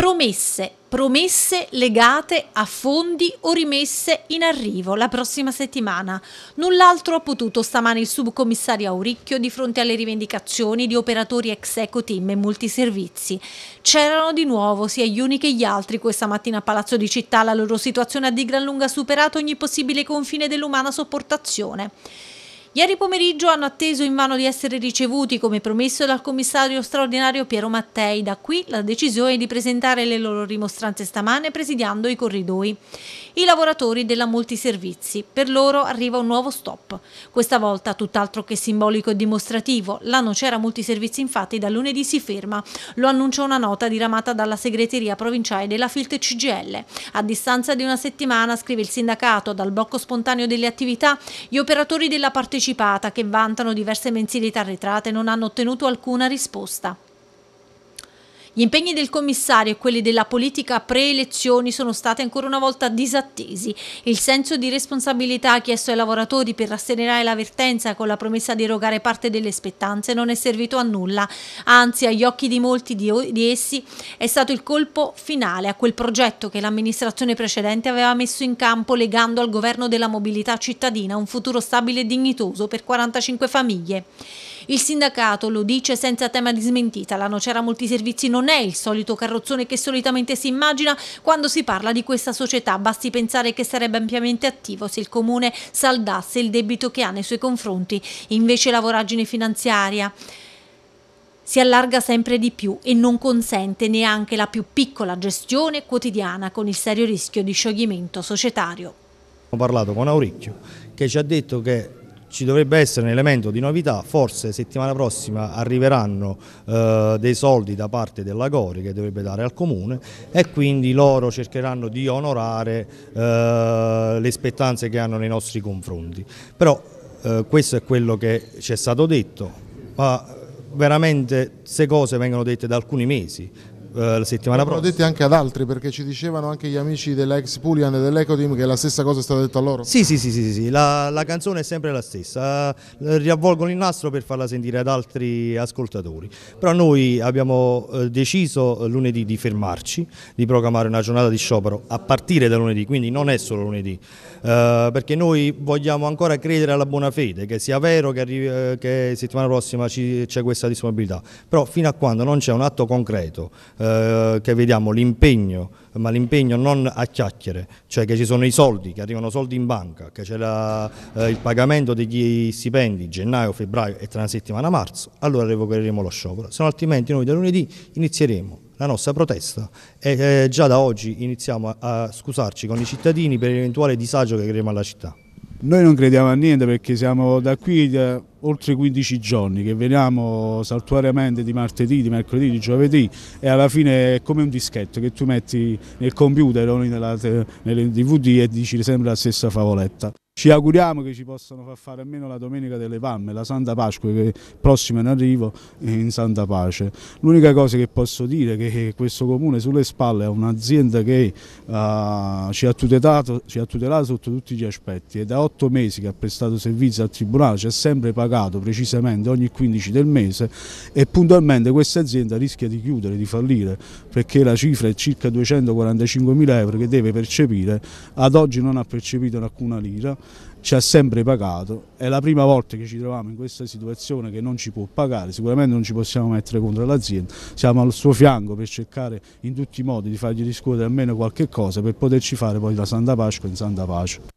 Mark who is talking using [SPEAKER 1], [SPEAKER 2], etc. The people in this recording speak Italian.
[SPEAKER 1] promesse, promesse legate a fondi o rimesse in arrivo la prossima settimana. Null'altro ha potuto stamane il subcommissario Auricchio di fronte alle rivendicazioni di operatori ex eco team e multiservizi. C'erano di nuovo sia gli uni che gli altri questa mattina a Palazzo di Città, la loro situazione ha di gran lunga superato ogni possibile confine dell'umana sopportazione. Ieri pomeriggio hanno atteso in vano di essere ricevuti come promesso dal commissario straordinario Piero Mattei, da qui la decisione di presentare le loro rimostranze stamane presidiando i corridoi. I lavoratori della multiservizi, per loro arriva un nuovo stop, questa volta tutt'altro che simbolico e dimostrativo, la nocera multiservizi infatti da lunedì si ferma, lo annuncia una nota diramata dalla segreteria provinciale della FILT CGL. A distanza di una settimana, scrive il sindacato, dal blocco spontaneo delle attività, gli operatori della partecipazione partecipata che vantano diverse mensilità arretrate non hanno ottenuto alcuna risposta. Gli impegni del commissario e quelli della politica pre-elezioni sono stati ancora una volta disattesi. Il senso di responsabilità chiesto ai lavoratori per rassegnare l'avvertenza con la promessa di erogare parte delle spettanze non è servito a nulla. Anzi, agli occhi di molti di essi è stato il colpo finale a quel progetto che l'amministrazione precedente aveva messo in campo legando al governo della mobilità cittadina un futuro stabile e dignitoso per 45 famiglie. Il sindacato lo dice senza tema di smentita, la Nocera Multiservizi non è il solito carrozzone che solitamente si immagina quando si parla di questa società, basti pensare che sarebbe ampiamente attivo se il Comune saldasse il debito che ha nei suoi confronti, invece la voragine finanziaria si allarga sempre di più e non consente neanche la più piccola gestione quotidiana con il serio rischio di scioglimento societario.
[SPEAKER 2] Ho parlato con Auricchio che ci ha detto che ci dovrebbe essere un elemento di novità, forse settimana prossima arriveranno eh, dei soldi da parte della Gori che dovrebbe dare al Comune e quindi loro cercheranno di onorare eh, le spettanze che hanno nei nostri confronti. Però eh, questo è quello che ci è stato detto, ma veramente queste cose vengono dette da alcuni mesi, eh, la settimana prossima. L'ho detto anche ad altri perché ci dicevano anche gli amici dell'ex Pulian e dell'Ecoteam che la stessa cosa è stata detta a loro. Sì, sì, sì, sì, sì. La, la, canzone è sempre la stessa, eh, riavvolgono il nastro per farla sentire ad altri ascoltatori, però noi abbiamo eh, deciso lunedì di fermarci, di programmare una giornata di sciopero a partire da lunedì, quindi non è solo lunedì, eh, perché noi vogliamo ancora credere alla buona fede, che sia vero che, arrivi, che settimana prossima c'è questa disponibilità, però fino a quando non c'è un atto concreto eh, che vediamo l'impegno, ma l'impegno non a chiacchiere, cioè che ci sono i soldi, che arrivano soldi in banca, che c'era eh, il pagamento degli stipendi gennaio, febbraio e tra una settimana marzo, allora revocheremo lo sciopero, se no altrimenti noi da lunedì inizieremo la nostra protesta e eh, già da oggi iniziamo a, a scusarci con i cittadini
[SPEAKER 3] per l'eventuale disagio che creeremo alla città. Noi non crediamo a niente perché siamo da qui oltre 15 giorni che veniamo saltuariamente di martedì, di mercoledì, di giovedì e alla fine è come un dischetto che tu metti nel computer o nel DVD e dici sempre la stessa favoletta ci auguriamo che ci possano far fare almeno la domenica delle Pamme, la Santa Pasqua che prossima in arrivo in Santa Pace. L'unica cosa che posso dire è che questo comune sulle spalle ha un'azienda che uh, ci, ha tutelato, ci, ha tutelato, sotto tutti gli aspetti. È da otto mesi che ha prestato servizio al Tribunale, ci ha sempre pagato precisamente ogni 15 del mese e puntualmente questa azienda rischia di chiudere, di fallire, perché la cifra è circa 245 mila euro che deve percepire, ad oggi non ha percepito alcuna lira ci ha sempre pagato, è la prima volta che ci troviamo in questa situazione che non ci può pagare, sicuramente non ci possiamo mettere contro l'azienda, siamo al suo fianco per cercare in tutti i modi di fargli riscuotere almeno qualche cosa per poterci fare poi la Santa Pasqua in Santa Pace.